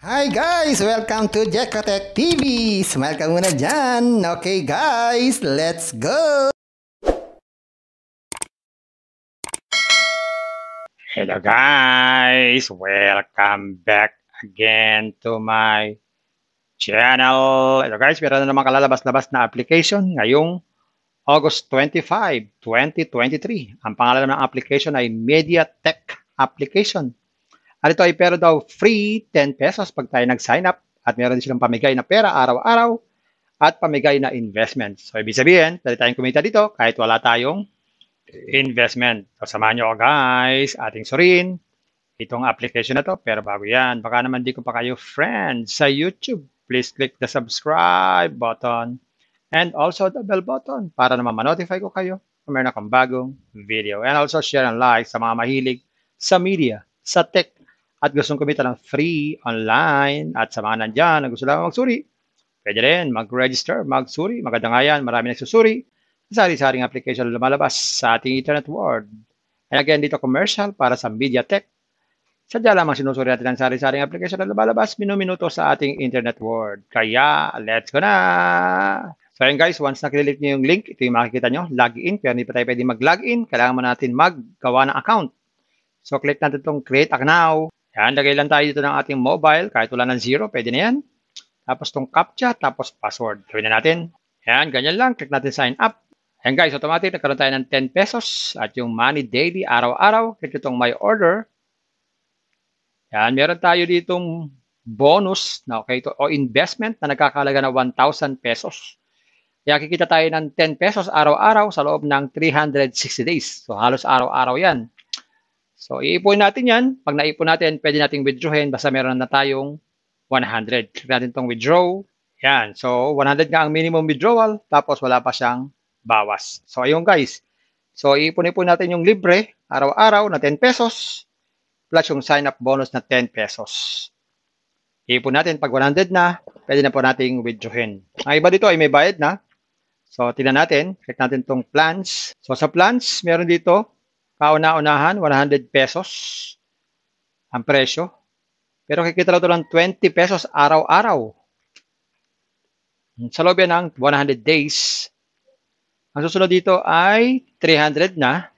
Hi guys! Welcome to Jekotech TV! Smile ka muna dyan! Okay guys, let's go! Hello guys! Welcome back again to my channel. Hello guys, meron na naman kalalabas-labas na application ngayong August 25, 2023. Ang pangalan ng application ay Media Application. At ito ay pero daw free 10 pesos pag tayo nag-sign up at meron din silang pamigay na pera araw-araw at pamigay na investment. So ibig sabihin, pwede tayong kumita dito kahit wala tayong investment. So samahan nyo guys, ating surin itong application na to. Pero bago yan, baka naman di ko pa kayo friends sa YouTube. Please click the subscribe button and also the bell button para naman ma-notify ko kayo kung meron akong bagong video. And also share and like sa mga mahilig sa media, sa tech, at gustong kumita ng free online at sa mga nandyan na gusto lang magsuri, pwede rin mag-register, magsuri. Maganda nga yan, marami nagsusuri. Sari-saring application na lumalabas sa ating internet world. And again, dito commercial para sa MediaTek. Sadya lamang sinusuri natin ang sari-saring application na lumalabas minuminuto sa ating internet world. Kaya, let's go na! So ayun guys, once nakililik niyo yung link, ito yung makikita nyo, login. Pero hindi pa tayo pwede mag log in, kailangan mo natin maggawa ng account. So click natin itong create account now. Yan, lagay lang tayo dito ng ating mobile. Kahit wala ng zero, pwede na yan. Tapos tong CAPTCHA, tapos password. Gawin na natin. Yan, ganyan lang. Click natin sign up. Ayan guys, automatic nagkaroon tayo ng 10 pesos at yung money daily, araw-araw. Click itong my order. Yan, meron tayo ditong bonus na okay to, o investment na nagkakalaga na 1,000 pesos. Kaya kikita tayo ng 10 pesos araw-araw sa loob ng 360 days. So halos araw-araw yan. So, iipon natin yan. Pag naipon natin, pwede nating withdrawin basta meron na tayong 100. Click natin itong withdraw. Yan. So, 100 nga ang minimum withdrawal. Tapos, wala pa siyang bawas. So, ayun guys. So, iipon-ipon natin yung libre araw-araw na 10 pesos plus yung sign-up bonus na 10 pesos. Iipon natin pag 100 na, pwede na po nating withdrawin. Ang iba dito ay may bayad na. So, tingnan natin. Click natin itong plans. So, sa plans, meron dito Kauna-unahan, 100 pesos ang presyo. Pero kikita lang ito ng 20 pesos araw-araw. Sa loob yan ng 100 days. Ang susunod dito ay 300 na.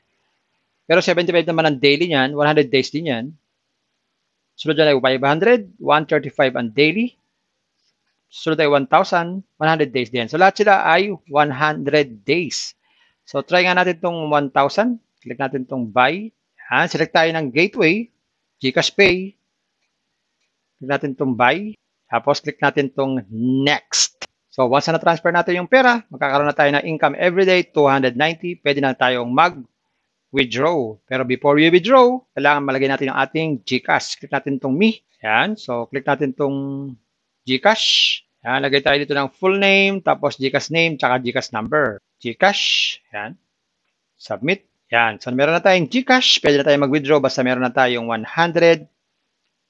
Pero 75 naman ang daily niyan, 100 days din yan. Sunod dyan ay 500, 135 ang daily. Sunod ay 1,000, 100 days din. So lahat sila ay 100 days. So try nga natin itong 1,000. Click natin tong buy. Yan. Select tayo ng gateway. Gcash Pay. Click natin tong buy. Tapos click natin tong next. So once na transfer natin yung pera, magkakaroon na tayo ng income everyday, 290. Pwede na tayong mag withdraw. Pero before you withdraw, kailangan malagay natin ang ating GCash. Click natin tong me. Yan. So, click natin tong GCash. Yan. Lagay tayo dito ng full name, tapos GCash name, tsaka GCash number. GCash. Yan. Submit. Yan. So, meron na tayong Gcash. Pwede na tayong mag-withdraw basta meron na tayong 100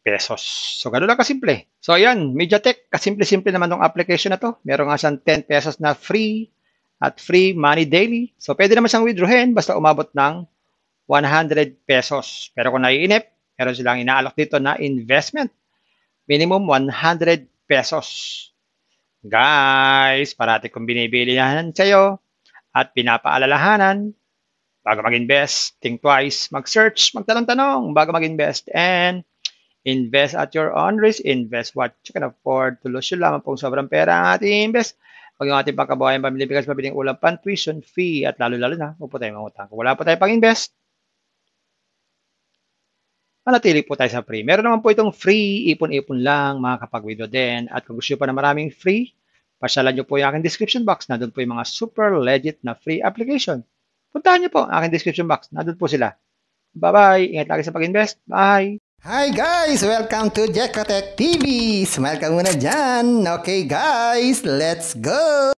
pesos. So, ganun lang kasimple. So, ayan. Mediatek. Kasimple-simple naman ng application na to. Meron nga siyang 10 pesos na free at free money daily. So, pwede naman siyang withdrawin basta umabot ng 100 pesos. Pero kung naiinip, meron silang inaalok dito na investment. Minimum 100 pesos. Guys, parati kong binibilihan sa'yo at pinapaalalahanan bago mag-invest, think twice, mag-search, magtanong-tanong bago mag-invest, and invest at your own risk, invest what you can afford, tulos yun lamang pong sobrang pera ang ating invest. Huwag yung ating pagkabuhayan, pamilya, bigas, pabiling ulam, pan, tuition, fee, at lalo-lalo na, huwag po tayong mangutang. Kung wala pa tayo pang-invest, manatili po tayo sa free. Meron naman po itong free, ipon-ipon lang, makakapag-withdraw din. At kung gusto pa na maraming free, pasyalan nyo po yung aking description box na doon po yung mga super legit na free application puntahan niyo po ang aking description box. Nandun po sila. Bye-bye. Ingat lagi sa pag-invest. Bye! Hi guys! Welcome to Jekotech TV! Smile ka muna dyan! Okay guys, let's go!